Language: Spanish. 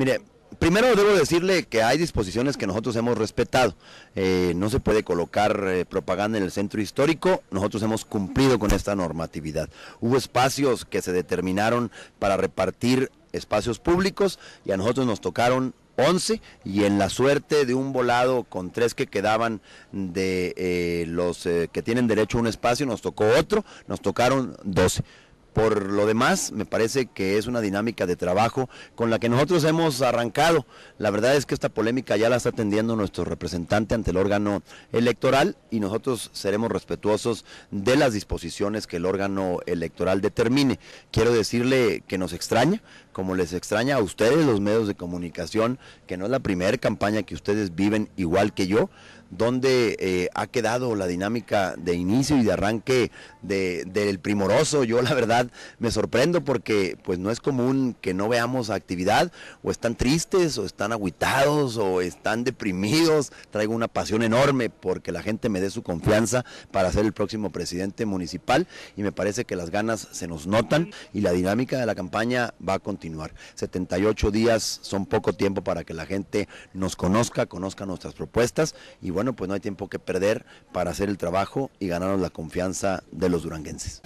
Mire, primero debo decirle que hay disposiciones que nosotros hemos respetado. Eh, no se puede colocar eh, propaganda en el centro histórico. Nosotros hemos cumplido con esta normatividad. Hubo espacios que se determinaron para repartir espacios públicos y a nosotros nos tocaron 11 y en la suerte de un volado con tres que quedaban de eh, los que tienen derecho a un espacio nos tocó otro, nos tocaron 12. Por lo demás, me parece que es una dinámica de trabajo con la que nosotros hemos arrancado. La verdad es que esta polémica ya la está atendiendo nuestro representante ante el órgano electoral y nosotros seremos respetuosos de las disposiciones que el órgano electoral determine. Quiero decirle que nos extraña, como les extraña a ustedes los medios de comunicación, que no es la primera campaña que ustedes viven igual que yo donde eh, ha quedado la dinámica de inicio y de arranque del de, primoroso. Yo la verdad me sorprendo porque pues no es común que no veamos actividad o están tristes o están aguitados o están deprimidos. Traigo una pasión enorme porque la gente me dé su confianza para ser el próximo presidente municipal y me parece que las ganas se nos notan y la dinámica de la campaña va a continuar. 78 días son poco tiempo para que la gente nos conozca, conozca nuestras propuestas y bueno, pues no hay tiempo que perder para hacer el trabajo y ganarnos la confianza de los duranguenses.